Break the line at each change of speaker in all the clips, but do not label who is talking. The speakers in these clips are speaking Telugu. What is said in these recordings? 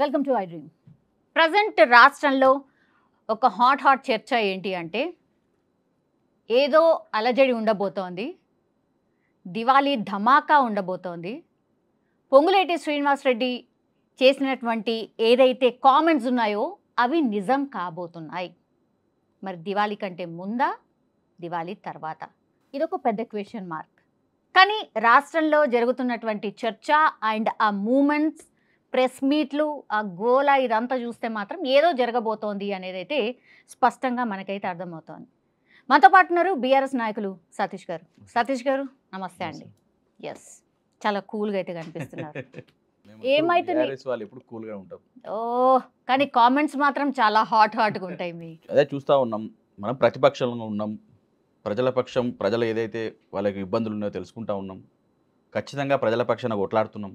welcome to I dream present రాష్ట్రంలో ఒక హాట్ హాట్ చర్చ ఏంటి అంటే ఏదో అలజడి ఉండబోతోంది దివాళీ ధమాకా ఉండబోతోంది పొంగులేటి శ్రీనివాసరెడ్డి చేసినటువంటి ఏదైతే కామెంట్స్ ఉన్నాయో అవి నిజం కాబోతున్నాయి మరి దివాళీ కంటే ముందా దివాళీ తర్వాత ఇదొక పెద్ద క్వశ్చన్ మార్క్ కానీ రాష్ట్రంలో జరుగుతున్నటువంటి చర్చ అండ్ ఆ మూమెంట్స్ ప్రెస్ మీట్లు ఆ గోల ఇదంతా చూస్తే మాత్రం ఏదో జరగబోతోంది అనేది అయితే స్పష్టంగా మనకైతే అర్థమవుతోంది మనతో పాటు బీఆర్ఎస్ నాయకులు సతీష్ గారు సతీష్ గారు నమస్తే అండి ఎస్ చాలా కూల్గా అయితే కనిపిస్తున్నారు
ఏమైతే ఓ
కానీ కామెంట్స్ మాత్రం చాలా హాట్ హాట్గా ఉంటాయి మీ
అదే చూస్తూ ఉన్నాం మనం ప్రతిపక్షంలో ఉన్నాం ప్రజల పక్షం ప్రజలు ఏదైతే వాళ్ళకి ఇబ్బందులు ఉన్నాయో తెలుసుకుంటా ఉన్నాం ఖచ్చితంగా ప్రజల పక్షాన కొట్లాడుతున్నాం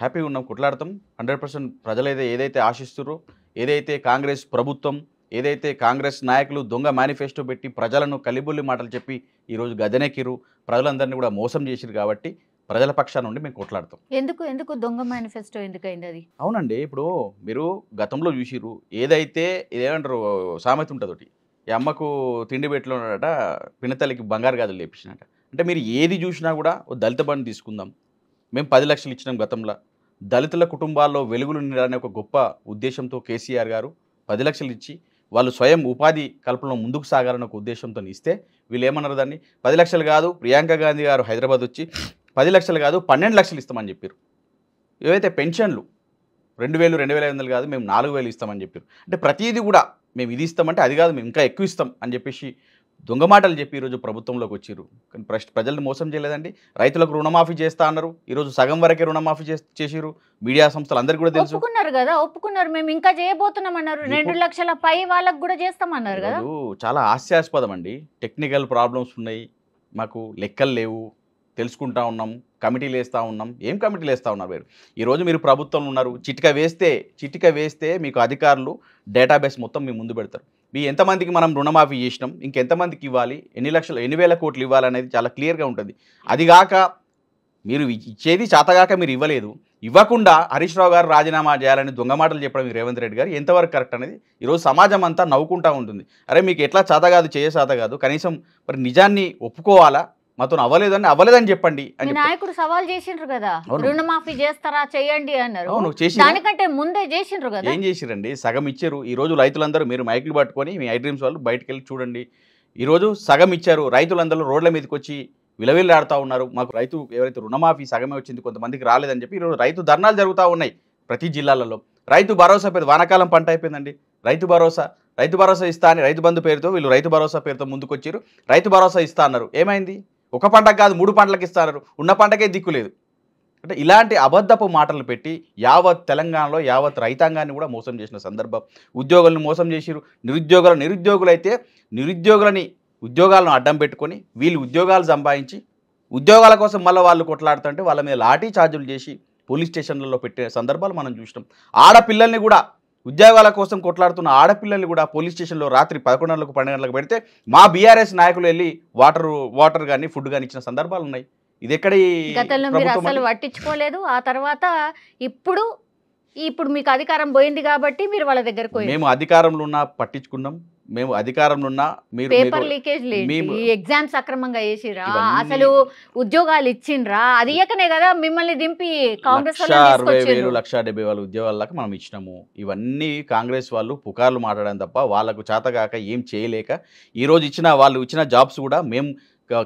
హ్యాపీగా ఉన్నాం కొట్లాడతాం హండ్రెడ్ పర్సెంట్ ప్రజలైతే ఏదైతే ఆశిస్తురో ఏదైతే కాంగ్రెస్ ప్రభుత్వం ఏదైతే కాంగ్రెస్ నాయకులు దొంగ మేనిఫెస్టో పెట్టి ప్రజలను కలిబుల్లి మాటలు చెప్పి ఈరోజు గదనెక్కిరు ప్రజలందరినీ కూడా మోసం చేసిరు కాబట్టి ప్రజల పక్షాన నుండి మేము కొట్లాడతాం
ఎందుకు ఎందుకు దొంగ మేనిఫెస్టో ఎందుకైంది అది
అవునండి ఇప్పుడు మీరు గతంలో చూసిరు ఏదైతే ఏమంటారు సామెత ఉంటుంది ఈ అమ్మకు తిండి పెట్టులో పినతల్లికి బంగారు గాజులు లేపించినట అంటే మీరు ఏది చూసినా కూడా దళిత బండి తీసుకుందాం మేము పది లక్షలు ఇచ్చినాం గతంలో దళితుల కుటుంబాల్లో వెలుగులు నిండాలనే ఒక గొప్ప ఉద్దేశంతో కేసీఆర్ గారు పది లక్షలు ఇచ్చి వాళ్ళు స్వయం ఉపాధి కల్పనలో ముందుకు సాగాలని ఒక ఉద్దేశంతో ఇస్తే వీళ్ళు ఏమన్నారు దాన్ని పది లక్షలు కాదు ప్రియాంక గాంధీ గారు హైదరాబాద్ వచ్చి పది లక్షలు కాదు పన్నెండు లక్షలు ఇస్తామని చెప్పారు ఏవైతే పెన్షన్లు రెండు వేలు రెండు వేల ఐదు వందలు కాదు మేము నాలుగు వేలు ఇస్తామని చెప్పారు అంటే ప్రతిదీ కూడా మేము ఇది ఇస్తామంటే అది కాదు మేము ఇంకా ఎక్కువ ఇస్తాం అని చెప్పేసి దొంగ మాటలు చెప్పి ఈరోజు ప్రభుత్వంలోకి వచ్చిర్రు కానీ ప్రజలను మోసం చేయలేదండి రైతులకు రుణమాఫీ చేస్తా అన్నారు ఈరోజు సగం వరకే రుణమాఫీ చేసిరు మీడియా సంస్థలు అందరికీ కూడా తెలుసు
కదా ఒప్పుకున్నారు మేము ఇంకా చేయబోతున్నాం అన్నారు రెండు లక్షల పై వాళ్ళకు కూడా చేస్తామన్నారు కదా
చాలా హాస్యాస్పదం అండి టెక్నికల్ ప్రాబ్లమ్స్ ఉన్నాయి మాకు లెక్కలు లేవు తెలుసుకుంటా ఉన్నాం కమిటీలు వేస్తూ ఉన్నాం ఏం కమిటీలు వేస్తూ ఉన్నారు మీరు ఈరోజు మీరు ప్రభుత్వంలో ఉన్నారు చిటిక వేస్తే చిటిక వేస్తే మీకు అధికారులు డేటాబేస్ మొత్తం మీ ముందు పెడతారు మీ ఎంతమందికి మనం రుణమాఫీ చేసినాం ఇంకెంతమందికి ఇవ్వాలి ఎన్ని లక్షలు ఎన్ని వేల కోట్లు ఇవ్వాలనేది చాలా క్లియర్గా ఉంటుంది అదిగాక మీరు ఇచ్చేది చాతగాక మీరు ఇవ్వలేదు ఇవ్వకుండా హరీష్ రావు గారు రాజీనామా చేయాలని దొంగ మాటలు చెప్పడం రేవంత్ రెడ్డి గారు ఎంతవరకు కరెక్ట్ అనేది ఈరోజు సమాజం అంతా నవ్వుకుంటా ఉంటుంది అరే మీకు ఎట్లా చేత కాదు చేయ కాదు కనీసం మరి నిజాన్ని ఒప్పుకోవాలా మాతో అవ్వలేదని అవ్వలేదని చెప్పండి
నాయకుడు సవాల్ చేసిండ్రు కదా రుణమాఫీ చేస్తారా చేయండి అన్నారు అవును దానికంటే ముందే చేసిండ్రు కదా ఏం
చేసిరండి సగం ఇచ్చారు ఈ రోజు రైతులందరూ మీరు మైకులు పట్టుకొని మీ ఐ డ్రీమ్స్ వాళ్ళు బయటకు వెళ్ళి చూడండి ఈరోజు సగం ఇచ్చారు రైతులందరూ రోడ్ల మీదకి వచ్చి విలవిల్లాడుతూ ఉన్నారు మాకు రైతు ఎవరైతే రుణమాఫీ సగమే వచ్చింది కొంతమందికి రాలేదని చెప్పి ఈరోజు రైతు ధర్నాలు జరుగుతూ ఉన్నాయి ప్రతి జిల్లాలలో రైతు భరోసా పేరు వానాకాలం పంట అయిపోయిందండి రైతు భరోసా రైతు భరోసా ఇస్తా అని రైతు బంధు పేరుతో వీళ్ళు రైతు భరోసా పేరుతో ముందుకొచ్చారు రైతు భరోసా ఇస్తా అన్నారు ఏమైంది ఒక పంటకు కాదు మూడు పంటలకు ఇస్తారు ఉన్న పంటకే దిక్కు లేదు అంటే ఇలాంటి అబద్ధపు మాటలు పెట్టి యావత్ తెలంగాణలో యావత్ రైతాంగాన్ని కూడా మోసం చేసిన సందర్భం ఉద్యోగులను మోసం చేసిరు నిరుద్యోగుల నిరుద్యోగులైతే నిరుద్యోగులని ఉద్యోగాలను అడ్డం పెట్టుకొని వీళ్ళు ఉద్యోగాలు సంపాదించి ఉద్యోగాల కోసం మళ్ళీ వాళ్ళు కొట్లాడుతుంటే వాళ్ళ మీద లాఠీ ఛార్జీలు చేసి పోలీస్ స్టేషన్లలో పెట్టే సందర్భాలు మనం చూసినాం ఆడపిల్లల్ని కూడా ఉద్యోగాల కోసం కొట్లాడుతున్న ఆడపిల్లల్ని కూడా పోలీస్ స్టేషన్లో రాత్రి పదకొండు గంటలకు పన్నెండు గంటలకు పెడితే మా బీఆర్ఎస్ నాయకులు వెళ్ళి వాటర్ వాటర్ కానీ ఫుడ్ కానీ ఇచ్చిన సందర్భాలు ఉన్నాయి ఇది ఎక్కడ గతంలో మీరు అసలు
పట్టించుకోలేదు ఆ తర్వాత ఇప్పుడు ఇప్పుడు మీకు అధికారం పోయింది కాబట్టి మీరు వాళ్ళ దగ్గరకు మేము
అధికారంలో ఉన్న పట్టించుకున్నాం మేము అధికారంలో ఉన్నా మీరు పేపర్ లీకేజ్ లేదు
ఎగ్జామ్స్ అక్రమంగా చేసిరా అసలు ఉద్యోగాలు ఇచ్చిండ్రా అది ఇయ్యకనే కదా మిమ్మల్ని దింపి కాంగ్రెస్ అరవై వేలు
లక్ష డెబ్బై వేల ఉద్యోగాలకు మనం ఇచ్చినాము ఇవన్నీ కాంగ్రెస్ వాళ్ళు పుకార్లు మాట్లాడడం తప్ప వాళ్ళకు చేతగాక ఏం చేయలేక ఈరోజు ఇచ్చిన వాళ్ళు ఇచ్చిన జాబ్స్ కూడా మేము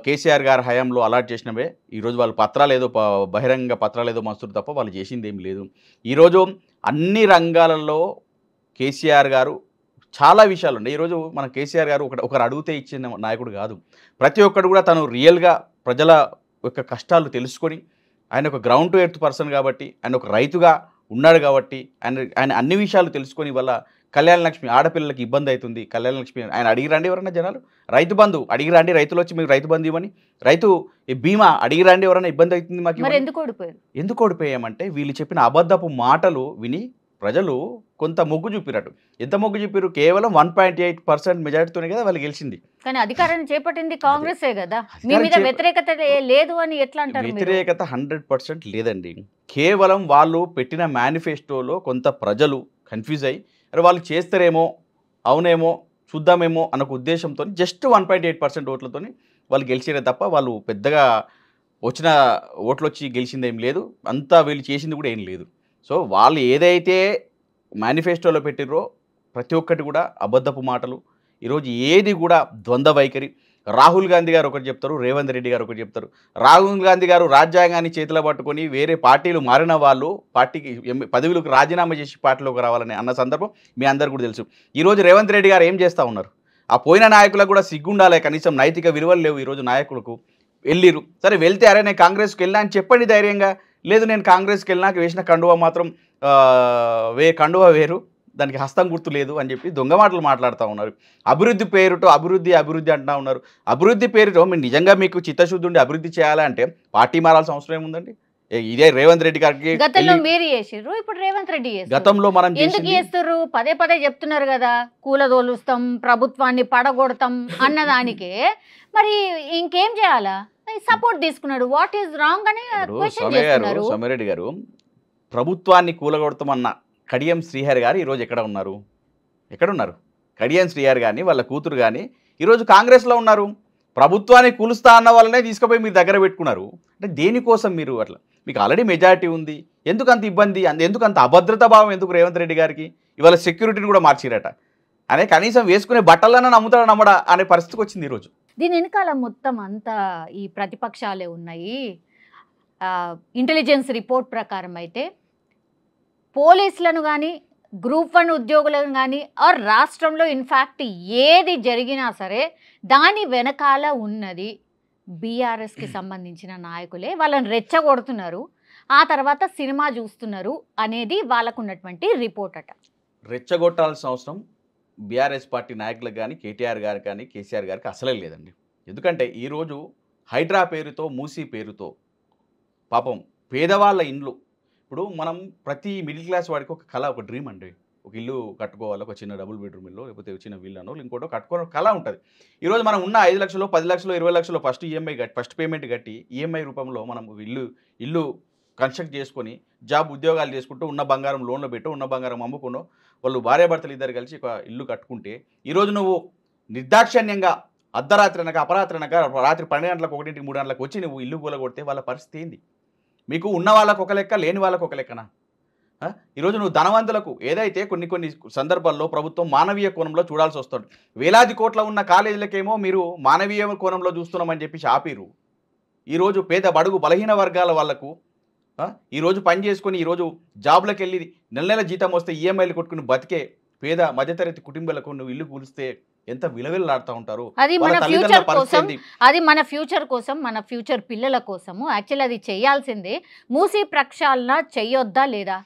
కేసీఆర్ గారి హయాంలో అలాట్ చేసినవే ఈరోజు వాళ్ళు పత్రాలు ఏదో బహిరంగ పత్రాలు ఏదో మస్తురు తప్ప వాళ్ళు చేసింది ఏం లేదు ఈరోజు అన్ని రంగాలలో కేసీఆర్ గారు చాలా విషయాలు ఉన్నాయి ఈరోజు మన కేసీఆర్ గారు ఒక ఒకరు అడిగితే ఇచ్చిన నాయకుడు కాదు ప్రతి ఒక్కడు కూడా తను రియల్గా ప్రజల యొక్క కష్టాలు తెలుసుకొని ఆయన ఒక గ్రౌండ్ టు ఎర్త్ పర్సన్ కాబట్టి ఆయన ఒక రైతుగా ఉన్నాడు కాబట్టి ఆయన ఆయన అన్ని విషయాలు తెలుసుకొని వల్ల కళ్యాణ లక్ష్మి ఆడపిల్లలకి ఇబ్బంది అవుతుంది కళ్యాణ లక్ష్మి ఆయన అడిగిరండి ఎవరైనా జనాలు రైతు బంధు అడిగిరండి రైతులు వచ్చి మీకు రైతు బంధు ఇవ్వని రైతు బీమా అడిగిరండి ఎవరైనా ఇబ్బంది అవుతుంది మాకు ఎందుకు ఓడిపోయారు ఎందుకు ఓడిపోయామంటే వీళ్ళు చెప్పిన అబద్ధపు మాటలు విని ప్రజలు కొంత మొగ్గు చూపిరటు ఎంత మొగ్గు చూపిరు కేవలం వన్ పాయింట్ ఎయిట్ పర్సెంట్ మెజారిటీతోనే కదా వాళ్ళు గెలిచింది
కానీ అధికారాన్ని చేపట్టింది కాంగ్రెసే కదా మీ మీద వ్యతిరేకత లేదు అని ఎట్లా అంటారు వ్యతిరేకత
హండ్రెడ్ పర్సెంట్ లేదండి కేవలం వాళ్ళు పెట్టిన మేనిఫెస్టోలో కొంత ప్రజలు కన్ఫ్యూజ్ అయ్యి అరే వాళ్ళు చేస్తారేమో అవునేమో చూద్దామేమో అన్న ఉద్దేశంతో just one point eight percent ఓట్లతో వాళ్ళు గెలిచారే తప్ప వాళ్ళు పెద్దగా వచ్చిన ఓట్లు వచ్చి గెలిచింది ఏం లేదు అంతా వీళ్ళు చేసింది కూడా ఏం లేదు సో వాళ్ళు ఏదైతే మేనిఫెస్టోలో పెట్టిర్రో ప్రతి ఒక్కటి కూడా అబద్ధపు మాటలు ఈరోజు ఏది కూడా ద్వంద్వ వైఖరి రాహుల్ గాంధీ గారు ఒకటి చెప్తారు రేవంత్ రెడ్డి గారు ఒకటి చెప్తారు రాహుల్ గాంధీ గారు రాజ్యాంగాన్ని చేతిలో పట్టుకొని వేరే పార్టీలు మారిన వాళ్ళు పార్టీకి పదవులకు రాజీనామా చేసి పార్టీలోకి రావాలని అన్న సందర్భం మీ అందరు కూడా తెలుసు ఈరోజు రేవంత్ రెడ్డి గారు ఏం చేస్తూ ఉన్నారు ఆ పోయిన నాయకులకు కూడా సిగ్గుండాలి కనీసం నైతిక విలువలు లేవు ఈరోజు నాయకులకు వెళ్ళిరు సరే వెళ్తే అరే నేను కాంగ్రెస్కి వెళ్ళా అని చెప్పండి ధైర్యంగా లేదు నేను కాంగ్రెస్కి వెళ్ళినాక వేసిన కండువా మాత్రం వే కండువా వేరు దానికి హస్తం గుర్తు లేదు అని చెప్పి దొంగ మాటలు మాట్లాడుతూ ఉన్నారు అభివృద్ధి పేరుతో అభివృద్ధి అభివృద్ధి అంటూ ఉన్నారు అభివృద్ధి పేరుతో మీరు నిజంగా మీకు చిత్తశుద్ధి ఉండి అభివృద్ధి చేయాలంటే పార్టీ మారాల్సిన అవసరం ఏముందండి ఇదే రేవంత్ రెడ్డి గారికి గతంలో
మీరు చేసిర్రు ఇప్పుడు రేవంత్ రెడ్డి గతంలో మనం ఎందుకు చేస్తారు పదే పదే చెప్తున్నారు కదా కూలదోలుస్తాం ప్రభుత్వాన్ని పడగొడతాం అన్నదానికే మరి ఇంకేం చేయాలా సపోర్ట్ తీసుకున్నాడు వాట్ ఈస్ రాంగ్ అని సోమిరెడ్డి
గారు ప్రభుత్వాన్ని కూలగొడతామన్న కడియం శ్రీహరి గారు ఈరోజు ఎక్కడ ఉన్నారు ఎక్కడున్నారు కడియం శ్రీహరి కానీ వాళ్ళ కూతురు కానీ ఈరోజు కాంగ్రెస్లో ఉన్నారు ప్రభుత్వాన్ని కూలుస్తా అన్న వాళ్ళనే తీసుకుపోయి మీరు దగ్గర పెట్టుకున్నారు అంటే దేనికోసం మీరు అట్లా మీకు ఆల్రెడీ మెజారిటీ ఉంది ఎందుకు అంత ఇబ్బంది ఎందుకు అంత అభద్రతా భావం ఎందుకు రేవంత్ రెడ్డి గారికి ఇవాళ సెక్యూరిటీని కూడా మార్చిరట అనే కనీసం వేసుకునే బట్టలన్నా నమ్ముతాడు నమ్మడా అనే పరిస్థితికి వచ్చింది ఈరోజు
దీని వెనకాల మొత్తం అంతా ఈ ప్రతిపక్షాలే ఉన్నాయి ఇంటెలిజెన్స్ రిపోర్ట్ ప్రకారం అయితే పోలీసులను కానీ గ్రూప్ వన్ ఉద్యోగులను కానీ ఆ రాష్ట్రంలో ఇన్ఫ్యాక్ట్ ఏది జరిగినా సరే దాని వెనకాల ఉన్నది బీఆర్ఎస్కి సంబంధించిన నాయకులే వాళ్ళని రెచ్చగొడుతున్నారు ఆ తర్వాత సినిమా చూస్తున్నారు అనేది వాళ్ళకున్నటువంటి రిపోర్ట్ అట
రెచ్చగొట్టాల్సిన అవసరం బీఆర్ఎస్ పార్టీ నాయకులకు కానీ కేటీఆర్ గారు కానీ కేసీఆర్ గారికి అసలే లేదండి ఎందుకంటే ఈరోజు హైడ్రా పేరుతో మూసీ పేరుతో పాపం పేదవాళ్ళ ఇండ్లు ఇప్పుడు మనం ప్రతి మిడిల్ క్లాస్ వాడికి ఒక కళ ఒక డ్రీమ్ అండి ఒక ఇల్లు కట్టుకోవాలి ఒక చిన్న డబుల్ బెడ్రూమ్ ఇల్లు లేకపోతే చిన్న విల్లనో ఇంకోటో కట్టుకోవడం కళ ఉంటుంది ఈరోజు మనం ఉన్న ఐదు లక్షలు పది లక్షలు ఇరవై లక్షలు ఫస్ట్ ఈఎంఐ ఫస్ట్ పేమెంట్ కట్టి ఈఎంఐ e రూపంలో మనం ఇల్లు ఇల్లు కన్స్ట్రక్ట్ చేసుకొని జాబ్ ఉద్యోగాలు చేసుకుంటూ ఉన్న బంగారం లోన్లో పెట్టు ఉన్న బంగారం అమ్ముకునో వాళ్ళు భార్యాభర్తలు ఇద్దరు కలిసి ఒక ఇల్లు కట్టుకుంటే ఈరోజు నువ్వు నిర్దాక్షణ్యంగా అర్ధరాత్రి అనక అపరాత్రి అనక రాత్రి పన్నెండు గంటలకు ఒకటింటికి మూడు గంటలకు వచ్చి నువ్వు ఇల్లు కూలగొడితే వాళ్ళ పరిస్థితి ఏంది మీకు ఉన్న వాళ్ళకు ఒక లెక్క లేని వాళ్ళకు ఒక లెక్కనా ఈరోజు నువ్వు ధనవంతులకు ఏదైతే కొన్ని కొన్ని సందర్భాల్లో ప్రభుత్వం మానవీయ కోణంలో చూడాల్సి వస్తుంది వేలాది కోట్ల ఉన్న కాలేజీలకేమో మీరు మానవీయ కోణంలో చూస్తున్నామని చెప్పి షాపీరు ఈరోజు పేద బడుగు బలహీన వర్గాల వాళ్లకు ఈరోజు పని చేసుకొని ఈరోజు జాబ్లకు వెళ్ళి నెల నెల జీతం వస్తే ఈఎంఐలు కొట్టుకుని బతికే పేద మధ్యతరగతి కుటుంబాలకు నువ్వు ఇల్లు కూలిస్తే ఎంత విలవిలలాడుతూ ఉంటారు అది మన ఫ్యూచర్ కోసం
అది మన ఫ్యూచర్ కోసం మన ఫ్యూచర్ పిల్లల కోసము యాక్చువల్ అది చేయాల్సిందే మూసి ప్రక్షాళన చెయ్యొద్దా లేదా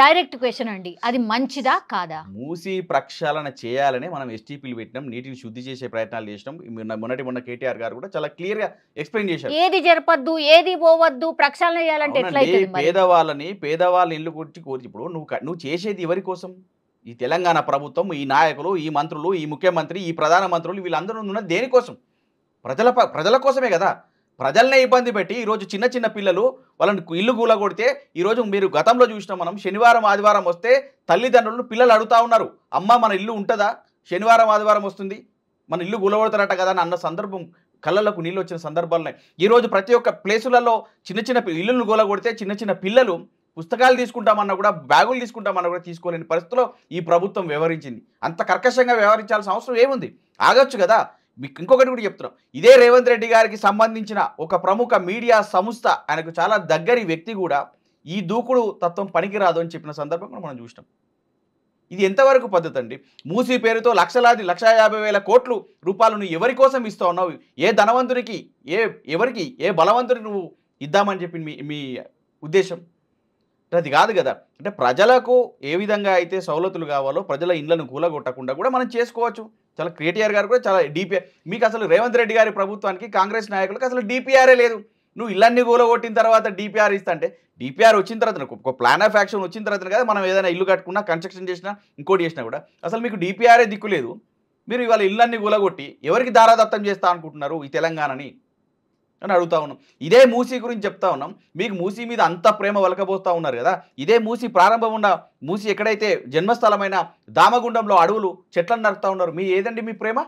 డైరెక్ట్ క్వశ్చన్ అండి అది మంచిదా కాదా
మూసి ప్రక్షాళన చేయాలని మనం ఎస్టీపీలు పెట్టినాం నీటిని శుద్ధి చేసే ప్రయత్నాలు చేసినాం మొన్నటి మొన్న కేటీఆర్ గారు కూడా చాలా క్లియర్ గా ఎక్స్ప్లెయిన్ చేశారు
ఏది జరపద్దు ఏది పోవద్దు ప్రక్షాళన చేయాలంటే
పేదవాళ్ళని పేదవాళ్ళని ఇల్లు కొట్టి కోరి ఇప్పుడు నువ్వు నువ్వు చేసేది ఎవరి కోసం ఈ తెలంగాణ ప్రభుత్వం ఈ నాయకులు ఈ మంత్రులు ఈ ముఖ్యమంత్రి ఈ ప్రధానమంత్రులు వీళ్ళందరూ ఉన్న దేనికోసం ప్రజల ప్రజల కోసమే కదా ప్రజల్నే ఇబ్బంది పెట్టి ఈరోజు చిన్న చిన్న పిల్లలు వాళ్ళని ఇల్లు కూలగొడితే ఈరోజు మీరు గతంలో చూసిన మనం శనివారం ఆదివారం వస్తే తల్లిదండ్రులను పిల్లలు అడుగుతూ ఉన్నారు అమ్మ మన ఇల్లు ఉంటుందా శనివారం ఆదివారం వస్తుంది మన ఇల్లు కూలగొడతారట కదా అన్న సందర్భం కళ్ళలకు నీళ్ళు వచ్చిన సందర్భాలు ఈరోజు ప్రతి ఒక్క ప్లేసులలో చిన్న చిన్న ఇల్లులు కూలగొడితే చిన్న చిన్న పిల్లలు పుస్తకాలు తీసుకుంటామన్నా కూడా బ్యాగులు తీసుకుంటామన్నా కూడా తీసుకోలేని పరిస్థితిలో ఈ ప్రభుత్వం వ్యవహరించింది అంత కర్కశంగా వ్యవహరించాల్సిన అవసరం ఏముంది ఆగొచ్చు కదా మీకు ఇంకొకటి కూడా చెప్తున్నాం ఇదే రేవంత్ రెడ్డి గారికి సంబంధించిన ఒక ప్రముఖ మీడియా సంస్థ ఆయనకు చాలా దగ్గరి వ్యక్తి కూడా ఈ దూకుడు తత్వం పనికిరాదు అని చెప్పిన సందర్భం కూడా మనం చూసినాం ఇది ఎంతవరకు పద్ధతి అండి మూసీ పేరుతో లక్షలాది లక్ష యాభై వేల కోట్లు రూపాయలను ఎవరి కోసం ఇస్తూ ఉన్నావు ఏ ధనవంతునికి ఏ ఎవరికి ఏ బలవంతునికి నువ్వు ఇద్దామని చెప్పి మీ మీ ఉద్దేశం అది కాదు కదా అంటే ప్రజలకు ఏ విధంగా అయితే సవలతులు కావాలో ప్రజల ఇండ్లను కూలగొట్టకుండా కూడా మనం చేసుకోవచ్చు చాలా కేటీఆర్ గారు కూడా చాలా డిపిఆర్ మీకు అసలు రేవంత్ రెడ్డి గారి ప్రభుత్వానికి కాంగ్రెస్ నాయకులకు అసలు డిపిఆర్ఏ లేదు నువ్వు ఇల్లన్నీ కొట్టిన తర్వాత డిపిఆర్ ఇస్తంటే డిపిఆర్ వచ్చిన తర్వాత ఒక ప్లాన్ ఆఫ్ యాక్షన్ వచ్చిన తర్వాత కదా మనం ఏదైనా ఇల్లు కట్టుకున్నా కన్స్ట్రక్షన్ చేసినా ఇంకోటి చేసినా కూడా అసలు మీకు డిపిఆర్ఏ దిక్కు లేదు మీరు ఇవాళ ఇళ్ళన్నీ కొట్టి ఎవరికి దారాదత్తం చేస్తా అనుకుంటున్నారు ఈ తెలంగాణని అని అడుగుతా ఉన్నాం ఇదే మూసీ గురించి చెప్తా ఉన్నాం మీకు మూసీ మీద అంత ప్రేమ వలకబోస్తూ ఉన్నారు కదా ఇదే మూసీ ప్రారంభం ఉన్న మూసీ ఎక్కడైతే జన్మస్థలమైన దామగుండంలో అడవులు చెట్లను నడుపుతా ఉన్నారు మీ ఏదండి మీ ప్రేమ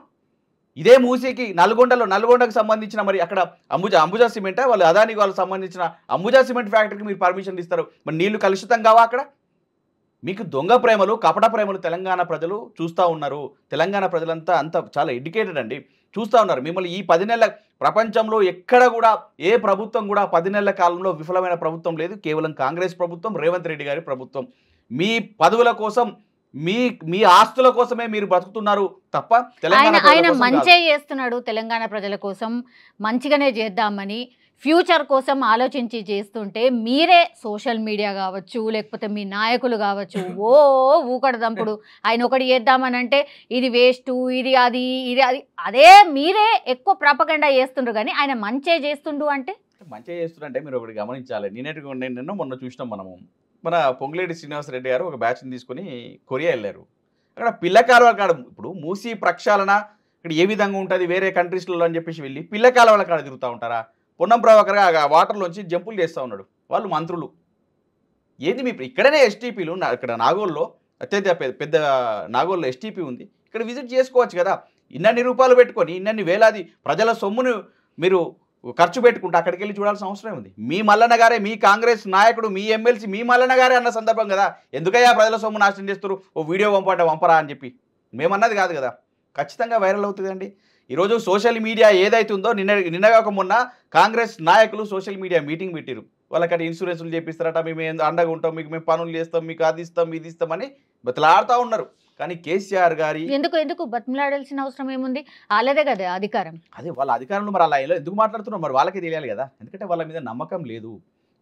ఇదే మూసీకి నల్గొండలో నల్గొండకు సంబంధించిన మరి అక్కడ అంబుజ అంబుజా సిమెంటా వాళ్ళు అదానికి వాళ్ళకి సంబంధించిన అంబుజా సిమెంట్ ఫ్యాక్టరీకి మీరు పర్మిషన్ ఇస్తారు మరి నీళ్లు కలుషితం కావా అక్కడ మీకు దొంగ ప్రేమలు కపట ప్రేమలు తెలంగాణ ప్రజలు చూస్తూ ఉన్నారు తెలంగాణ ప్రజలంతా అంత చాలా ఎడ్యుకేటెడ్ అండి చూస్తూ ఉన్నారు మిమ్మల్ని ఈ పది నెలల ప్రపంచంలో ఎక్కడ కూడా ఏ ప్రభుత్వం కూడా పది నెలల కాలంలో విఫలమైన ప్రభుత్వం లేదు కేవలం కాంగ్రెస్ ప్రభుత్వం రేవంత్ రెడ్డి గారి ప్రభుత్వం మీ పదవుల కోసం మీ మీ ఆస్తుల కోసమే మీరు బ్రతుకుతున్నారు తప్ప తెలంగాణ ఆయన మంచి
చేస్తున్నాడు తెలంగాణ ప్రజల కోసం మంచిగానే చేద్దామని ఫ్యూచర్ కోసం ఆలోచించి చేస్తుంటే మీరే సోషల్ మీడియా కావచ్చు లేకపోతే మీ నాయకులు కావచ్చు ఓ ఊకడదంపుడు ఆయన ఒకటి చేద్దామనంటే ఇది వేస్ట్ ఇది అది ఇది అది అదే మీరే ఎక్కువ ప్రాపకండా చేస్తుండ్రు కానీ ఆయన మంచే చేస్తుండు అంటే
మంచిగా అంటే మీరు ఒకటి గమనించాలి నిన్నటిగా నిన్న మొన్న చూసినాం మనము మన పొంగులేటి శ్రీనివాసరెడ్డి గారు ఒక బ్యాచ్ని తీసుకుని కొరియా వెళ్ళారు అక్కడ పిల్లకాలువల కాడ ఇప్పుడు మూసి ప్రక్షాళన ఇక్కడ ఏ విధంగా ఉంటుంది వేరే కంట్రీస్లలో అని చెప్పేసి వెళ్ళి వాళ్ళ కాడ తిరుగుతూ ఉంటారా పొన్నం ప్రభాకర్ ఆ వాటర్లోంచి జంపులు చేస్తూ ఉన్నాడు వాళ్ళు మంత్రులు ఏంది మీ ఇక్కడనే ఎస్టీపీలు ఇక్కడ నాగోల్లో అత్యంత పెద్ద నాగోల్లో ఎస్టీపీ ఉంది ఇక్కడ విజిట్ చేసుకోవచ్చు కదా ఇన్నన్ని రూపాయలు పెట్టుకొని ఇన్నన్ని వేలాది ప్రజల సొమ్మును మీరు ఖర్చు పెట్టుకుంటే అక్కడికి వెళ్ళి చూడాల్సిన అవసరం ఉంది మీ మల్లన్న గారే మీ కాంగ్రెస్ నాయకుడు మీ ఎమ్మెల్సీ మీ మల్లన్న గారే అన్న సందర్భం కదా ఎందుకయ్యా ప్రజల సొమ్ము నాశనం చేస్తారు ఓ వీడియో పంపట పంపరా అని చెప్పి మేమన్నది కాదు కదా ఖచ్చితంగా వైరల్ అవుతుందండి ఈరోజు సోషల్ మీడియా ఏదైతే ఉందో నిన్న నిన్న కాకమున్న కాంగ్రెస్ నాయకులు సోషల్ మీడియా మీటింగ్ పెట్టారు వాళ్ళకట ఇన్సూరెన్స్లు చేపిస్తారట మేము అండగా ఉంటాం మీకు మేము పనులు చేస్తాం మీకు అది ఇస్తాం ఇది ఇస్తామని బతిలాడుతూ ఉన్నారు కానీ కేసీఆర్ గారి ఎందుకు
ఎందుకు బతిమలాడాల్సిన అవసరం ఏముంది వాళ్ళదే కదా అధికారం
అదే వాళ్ళ అధికారంలో మరి అలా ఎందుకు మాట్లాడుతున్నారు మరి వాళ్ళకే తెలియాలి కదా ఎందుకంటే వాళ్ళ మీద నమ్మకం లేదు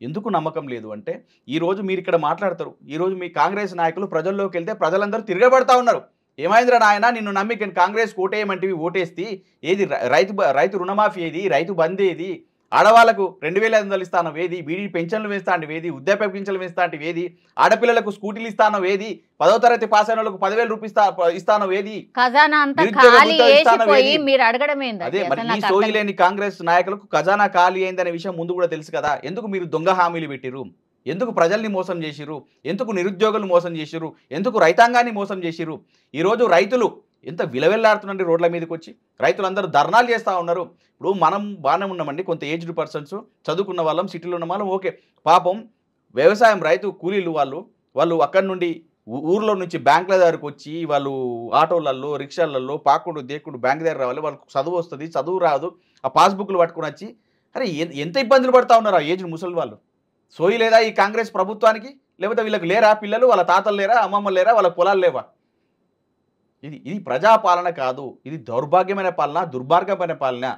ఎందుకు నమ్మకం లేదు అంటే ఈరోజు మీరు ఇక్కడ మాట్లాడతారు ఈరోజు మీ కాంగ్రెస్ నాయకులు ప్రజల్లోకి వెళ్తే ప్రజలందరూ తిరగబడతా ఉన్నారు ఏమైందిరా నాయన నిన్ను నమ్మి కాంగ్రెస్ ఓటేయమంటివి ఓటేస్తే ఏది రైతు రైతు రుణమాఫీ ఏది రైతు బంద్ ఏది ఆడవాళ్లకు రెండు వేల ఐదు వందలు ఇస్తాను వేది బీడీ పెన్షన్లు వేస్తాంటి వేది వృద్ధాప్య పెన్షన్లు వేస్తాంటి వేది ఆడపిల్లలకు స్కూటీలు ఇస్తాను వేది పదో తరగతి పాస్ అయిన వాళ్ళకు పదివేలు రూపాయలు ఇస్తాను వేది
అదే మరి ఈ సోయి లేని
కాంగ్రెస్ నాయకులకు ఖజానా ఖాళీ అయిందనే విషయం ముందు కూడా తెలుసు కదా ఎందుకు మీరు దొంగ హామీలు పెట్టిరు ఎందుకు ప్రజల్ని మోసం చేసిరు ఎందుకు నిరుద్యోగులు మోసం చేసిరు ఎందుకు రైతాంగాన్ని మోసం చేసిరు ఈరోజు రైతులు ఎంత విలవెల్లాడుతుందండి రోడ్ల మీదకి వచ్చి రైతులందరూ ధర్నాలు చేస్తూ ఉన్నారు ఇప్పుడు మనం బాగానే ఉన్నామండి కొంత ఏజ్డ్ పర్సన్స్ చదువుకున్న వాళ్ళం సిటీలో ఉన్న వాళ్ళం ఓకే పాపం వ్యవసాయం రైతు కూలీలు వాళ్ళు వాళ్ళు అక్కడి నుండి ఊర్లో నుంచి బ్యాంకుల దగ్గరకు వచ్చి వాళ్ళు ఆటోలలో రిక్షాలలో పాకుడు దేకుడు బ్యాంక్ దగ్గర రావాలి వాళ్ళకు చదువు వస్తుంది చదువు రాదు ఆ పాస్బుక్లు పట్టుకుని వచ్చి అరే ఎంత ఇబ్బందులు పడుతూ ఉన్నారు ఆ ఏజ్డ్ ముసలి వాళ్ళు సోయి లేదా ఈ కాంగ్రెస్ ప్రభుత్వానికి లేకపోతే వీళ్ళకి లేరా పిల్లలు వాళ్ళ తాతలు లేరా అమ్మమ్మలు లేరా వాళ్ళ పొలాలు లేవా ఇది ఇది ప్రజాపాలన కాదు ఇది దౌర్భాగ్యమైన పాలన దుర్మార్గమైన పాలన